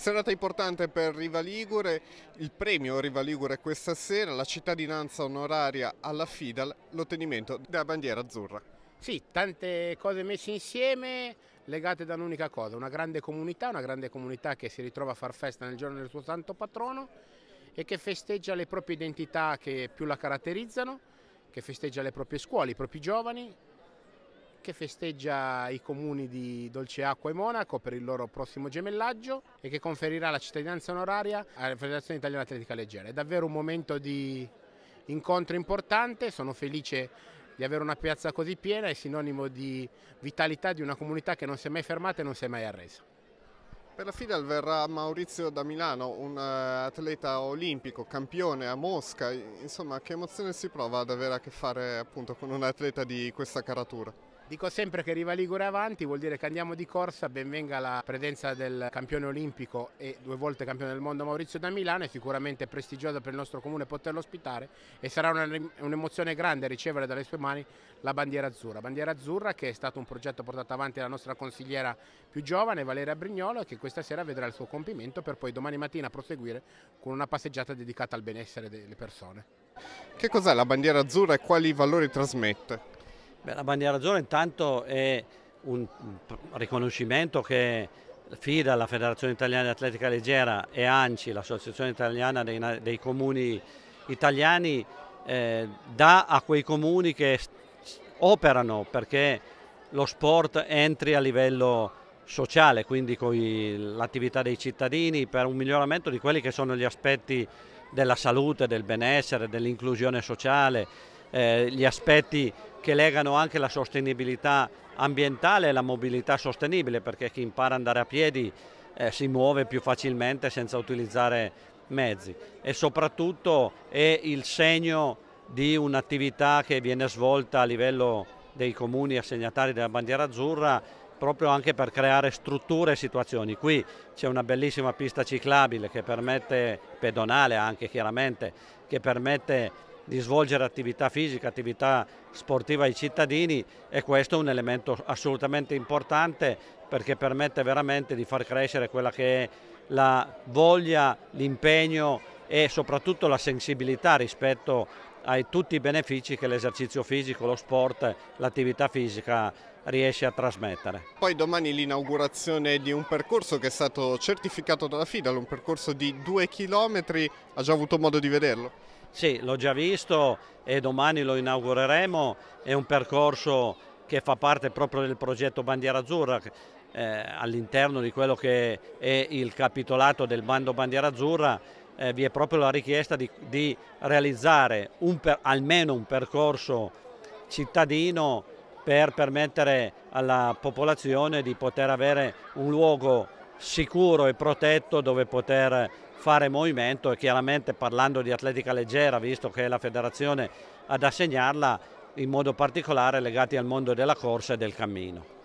Serata importante per Riva Ligure, il premio Riva Ligure questa sera, la cittadinanza onoraria alla FIDAL, l'ottenimento della bandiera azzurra. Sì, tante cose messe insieme legate da un'unica cosa, una grande comunità, una grande comunità che si ritrova a far festa nel giorno del suo santo patrono e che festeggia le proprie identità che più la caratterizzano, che festeggia le proprie scuole, i propri giovani, che festeggia i comuni di Dolceacqua e Monaco per il loro prossimo gemellaggio e che conferirà la cittadinanza onoraria alla Federazione Italiana Atletica Leggera. È davvero un momento di incontro importante, sono felice di avere una piazza così piena, è sinonimo di vitalità di una comunità che non si è mai fermata e non si è mai arresa. Per la Fidel verrà Maurizio da Milano, un eh, atleta olimpico, campione a Mosca, insomma che emozione si prova ad avere a che fare appunto con un atleta di questa caratura? Dico sempre che Riva Ligure è avanti, vuol dire che andiamo di corsa, benvenga la presenza del campione olimpico e due volte campione del mondo Maurizio da Milano, è sicuramente prestigioso per il nostro comune poterlo ospitare e sarà un'emozione grande ricevere dalle sue mani la bandiera azzurra. Bandiera azzurra che è stato un progetto portato avanti dalla nostra consigliera più giovane Valeria Brignolo e che questa sera vedrà il suo compimento per poi domani mattina proseguire con una passeggiata dedicata al benessere delle persone. Che cos'è la bandiera azzurra e quali valori trasmette? Beh, la bandiera azzurra intanto è un riconoscimento che FIDA, la Federazione Italiana di Atletica Leggera e ANCI, l'Associazione Italiana dei, dei, Comuni Italiani, eh, dà a quei comuni che operano perché lo sport entri a livello sociale, quindi con l'attività dei cittadini per un miglioramento di quelli che sono gli aspetti della salute, del benessere, dell'inclusione sociale, eh, gli aspetti che legano anche la sostenibilità ambientale e la mobilità sostenibile, perché chi impara ad andare a piedi eh, si muove più facilmente senza utilizzare mezzi e soprattutto è il segno di un'attività che viene svolta a livello dei comuni assegnatari della bandiera azzurra proprio anche per creare strutture e situazioni. Qui c'è una bellissima pista ciclabile che permette, pedonale anche chiaramente, che permette di svolgere attività fisica, attività sportiva ai cittadini e questo è un elemento assolutamente importante perché permette veramente di far crescere quella che è la voglia, l'impegno e soprattutto la sensibilità rispetto a tutti i benefici che l'esercizio fisico, lo sport, l'attività fisica riesce a trasmettere. Poi domani l'inaugurazione di un percorso che è stato certificato dalla FIDAL, un percorso di due chilometri, ha già avuto modo di vederlo? Sì, l'ho già visto e domani lo inaugureremo, è un percorso che fa parte proprio del progetto Bandiera Azzurra eh, all'interno di quello che è il capitolato del bando Bandiera Azzurra eh, vi è proprio la richiesta di, di realizzare un per, almeno un percorso cittadino per permettere alla popolazione di poter avere un luogo sicuro e protetto dove poter fare movimento e chiaramente parlando di atletica leggera, visto che è la federazione ad assegnarla, in modo particolare legati al mondo della corsa e del cammino.